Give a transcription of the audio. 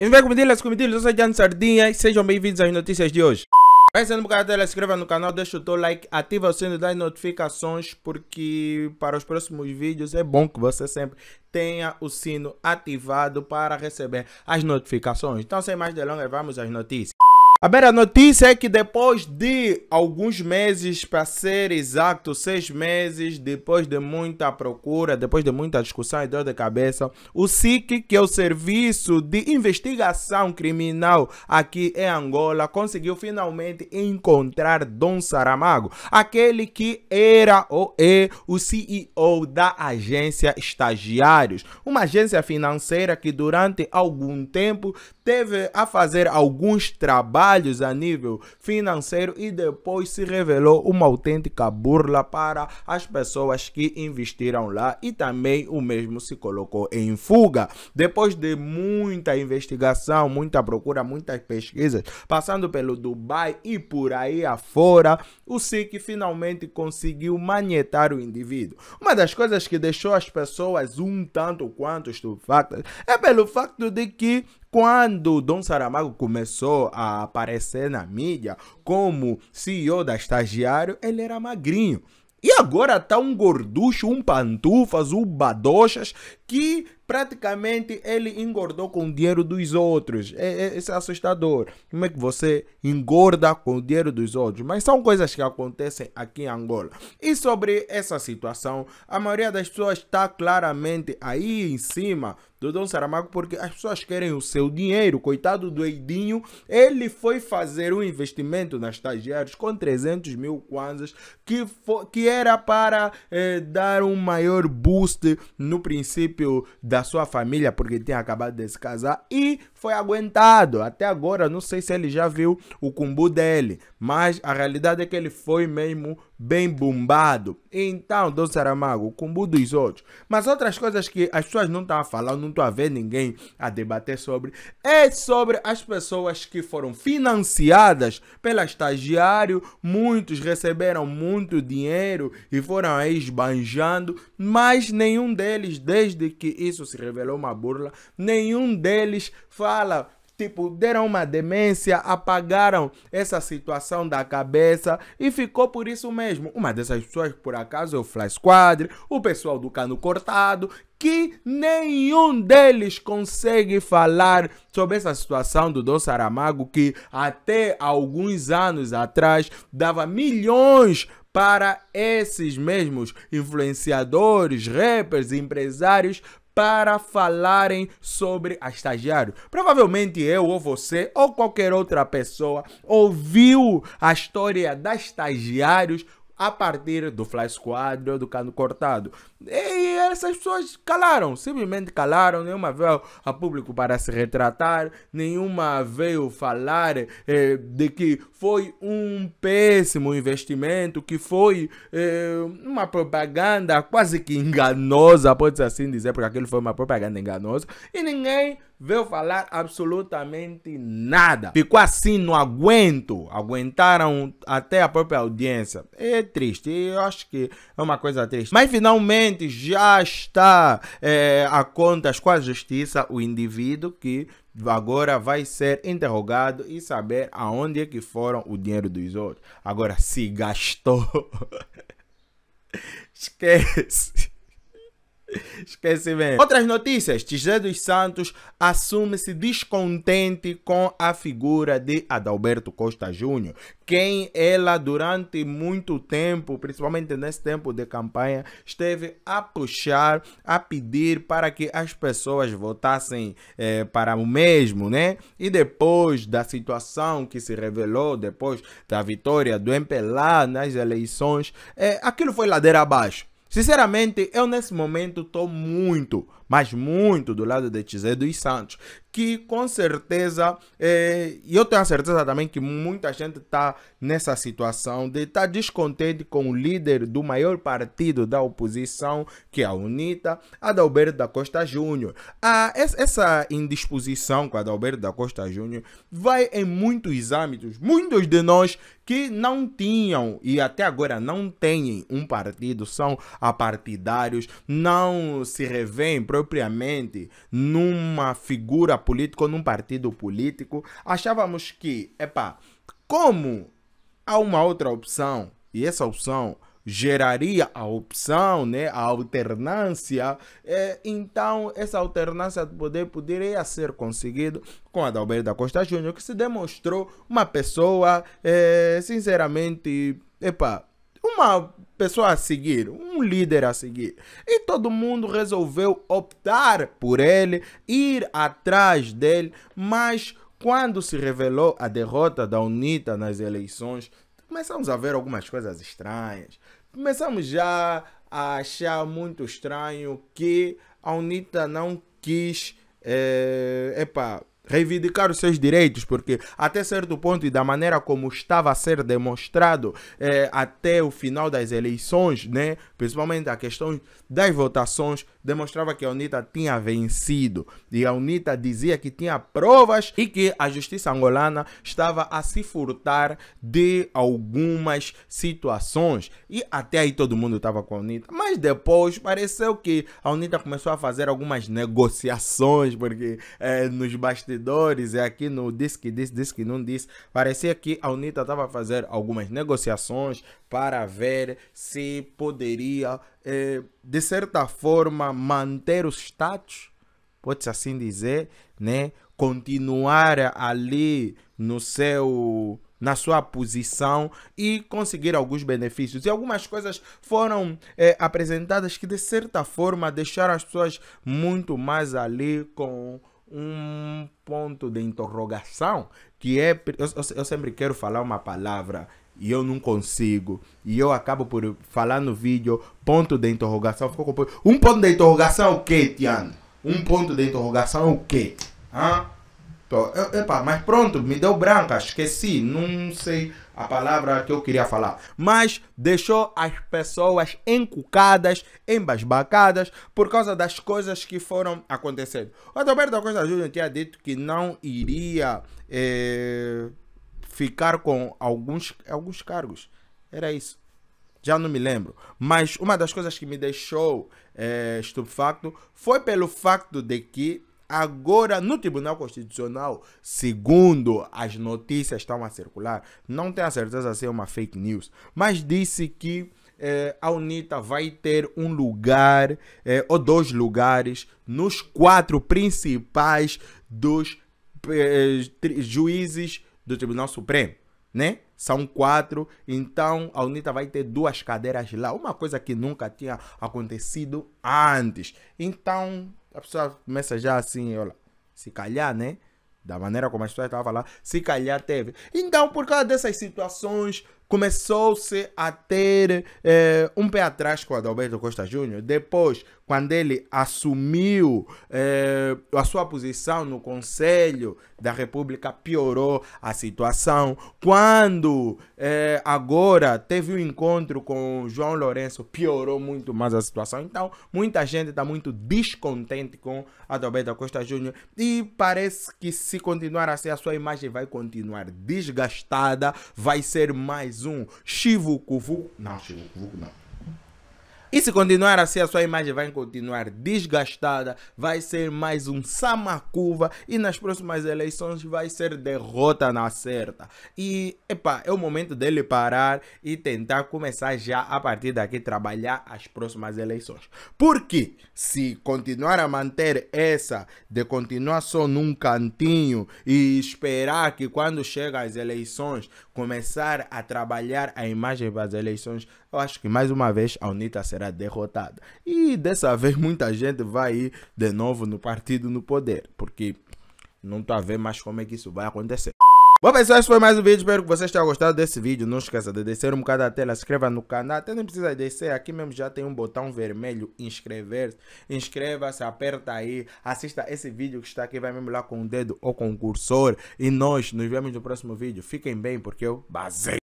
Invés comedilhas, comedilhas, eu sou Jan Sardinha e sejam bem-vindos às notícias de hoje. Vai sendo um bocado dela, se inscreva no canal, deixa o teu like, ativa o sino das notificações, porque para os próximos vídeos é bom que você sempre tenha o sino ativado para receber as notificações. Então, sem mais delongas, vamos às notícias. A primeira notícia é que depois de alguns meses, para ser exato, seis meses, depois de muita procura, depois de muita discussão e dor de cabeça, o SIC, que é o Serviço de Investigação Criminal aqui em Angola, conseguiu finalmente encontrar Dom Saramago, aquele que era ou é o CEO da agência Estagiários, uma agência financeira que durante algum tempo teve a fazer alguns trabalhos a nível financeiro e depois se revelou uma autêntica burla para as pessoas que investiram lá e também o mesmo se colocou em fuga. Depois de muita investigação, muita procura, muitas pesquisas, passando pelo Dubai e por aí afora, o SIC finalmente conseguiu manietar o indivíduo. Uma das coisas que deixou as pessoas um tanto quanto estupefactas é pelo fato de que quando Dom Saramago começou a aparecer na mídia como CEO da Estagiário, ele era magrinho. E agora tá um gorducho, um pantufas, um badochas que praticamente ele engordou com o dinheiro dos outros. É, é, isso é assustador. Como é que você engorda com o dinheiro dos outros? Mas são coisas que acontecem aqui em Angola. E sobre essa situação, a maioria das pessoas está claramente aí em cima do Dom Saramago porque as pessoas querem o seu dinheiro. Coitado do Eidinho, ele foi fazer um investimento nas estagiárias com 300 mil kwanzas que, foi, que era para eh, dar um maior boost no princípio da da sua família, porque tem acabado de se casar, e foi aguentado. Até agora, não sei se ele já viu o cumbu dele, mas a realidade é que ele foi mesmo bem bombado. Então, Dom Saramago, o cumbu dos outros. Mas outras coisas que as pessoas não estão a falar, não estão a ver ninguém a debater sobre, é sobre as pessoas que foram financiadas pela estagiário, muitos receberam muito dinheiro e foram aí esbanjando, mas nenhum deles, desde que isso se revelou uma burla, nenhum deles fala. Tipo, deram uma demência, apagaram essa situação da cabeça e ficou por isso mesmo. Uma dessas pessoas, por acaso, é o Flash Quadri, o pessoal do Cano Cortado, que nenhum deles consegue falar sobre essa situação do Dom Saramago, que até alguns anos atrás dava milhões para esses mesmos influenciadores, rappers, empresários para falarem sobre a estagiário. Provavelmente eu ou você ou qualquer outra pessoa ouviu a história da estagiários a partir do Flash Squad do Cano Cortado. E essas pessoas calaram, simplesmente calaram, nenhuma veio a público para se retratar, nenhuma veio falar eh, de que foi um péssimo investimento, que foi eh, uma propaganda quase que enganosa, pode-se assim dizer, porque aquilo foi uma propaganda enganosa, e ninguém veio falar absolutamente nada. Ficou assim, não aguento. Aguentaram até a própria audiência. É triste, eu acho que é uma coisa triste. Mas finalmente já está é, a contas com a justiça o indivíduo que agora vai ser interrogado e saber aonde é que foram o dinheiro dos outros. Agora, se gastou... Esquece bem. Outras notícias. Tizé dos Santos assume-se descontente com a figura de Adalberto Costa Júnior, quem ela durante muito tempo, principalmente nesse tempo de campanha, esteve a puxar, a pedir para que as pessoas votassem eh, para o mesmo, né? E depois da situação que se revelou, depois da vitória do MPLA nas eleições, eh, aquilo foi ladeira abaixo. Sinceramente, eu nesse momento tô muito, mas muito do lado de Tizé dos Santos, que com certeza, eh, e eu tenho a certeza também que muita gente está nessa situação de estar tá descontente com o líder do maior partido da oposição, que é a UNITA, Adalberto da Costa Júnior. Ah, essa indisposição com Adalberto da Costa Júnior vai em muitos âmbitos, muitos de nós que não tinham e até agora não têm um partido, são apartidários, não se revêem propriamente numa figura política ou num partido político, achávamos que, epá, como há uma outra opção, e essa opção geraria a opção, né, a alternância, é, então essa alternância de poder poderia ser conseguida com Adalberto da Costa Júnior, que se demonstrou uma pessoa, é, sinceramente, epá, uma pessoa a seguir, um líder a seguir. E todo mundo resolveu optar por ele, ir atrás dele, mas quando se revelou a derrota da UNITA nas eleições, começamos a ver algumas coisas estranhas. Começamos já a achar muito estranho que a UNITA não quis, é, eh, epa, reivindicar os seus direitos, porque até certo ponto e da maneira como estava a ser demonstrado eh, até o final das eleições, né, principalmente a questão das votações, demonstrava que a UNITA tinha vencido e a UNITA dizia que tinha provas e que a justiça angolana estava a se furtar de algumas situações. E até aí todo mundo estava com a UNITA, mas depois pareceu que a UNITA começou a fazer algumas negociações, porque é, nos bastidores e é aqui no disse que disse, disse que não disse, parecia que a UNITA estava a fazer algumas negociações para ver se poderia eh, de certa forma, manter o status, pode-se assim dizer, né? continuar ali no seu na sua posição e conseguir alguns benefícios. E algumas coisas foram eh, apresentadas que, de certa forma, deixaram as pessoas muito mais ali com um ponto de interrogação, que é. eu, eu sempre quero falar uma palavra e eu não consigo. E eu acabo por falar no vídeo, ponto de interrogação. Ficou com... Um ponto de interrogação é o quê, Tiano? Um ponto de interrogação é o quê? Hã? Tô, epa, mas pronto, me deu branca, esqueci, não sei a palavra que eu queria falar. Mas deixou as pessoas encucadas, embasbacadas, por causa das coisas que foram acontecendo. O Adalberto Costa Júnior tinha dito que não iria. Eh ficar com alguns, alguns cargos. Era isso. Já não me lembro. Mas uma das coisas que me deixou é, estupefacto foi pelo facto de que agora no Tribunal Constitucional, segundo as notícias estão a circular, não tenho a certeza se é uma fake news, mas disse que é, a UNITA vai ter um lugar é, ou dois lugares nos quatro principais dos juízes do Tribunal Supremo, né? São quatro, então a UNITA vai ter duas cadeiras lá, uma coisa que nunca tinha acontecido antes. Então a pessoa começa já assim, olha, se calhar, né? Da maneira como a história estava lá, se calhar teve. Então, por causa dessas situações, começou-se a ter eh, um pé atrás com o Adalberto Costa Júnior. Depois, quando ele assumiu eh, a sua posição no Conselho da República, piorou a situação. Quando eh, agora teve um encontro com João Lourenço, piorou muito mais a situação. Então, muita gente está muito descontente com Adalberto Costa Júnior e parece que se continuar assim, a sua imagem vai continuar desgastada, vai ser mais um chivucuvu. Não, chivucuvu não. E se continuar assim, a sua imagem vai continuar desgastada, vai ser mais um samacuva e nas próximas eleições vai ser derrota na certa. E, epá, é o momento dele parar e tentar começar já a partir daqui trabalhar as próximas eleições. Porque se continuar a manter essa de continuar só num cantinho e esperar que quando chega as eleições começar a trabalhar a imagem das eleições, eu acho que mais uma vez a UNITA será derrotada. E dessa vez muita gente vai ir de novo no partido no poder, porque não tô a ver mais como é que isso vai acontecer. Bom pessoal, esse foi mais um vídeo, espero que vocês tenham gostado desse vídeo, não esqueça de descer um bocado a tela, se inscreva no canal, até não precisa descer, aqui mesmo já tem um botão vermelho, inscrever-se, inscreva-se, aperta aí, assista esse vídeo que está aqui, vai mesmo lá com o dedo ou com o cursor, e nós nos vemos no próximo vídeo, fiquem bem porque eu basei.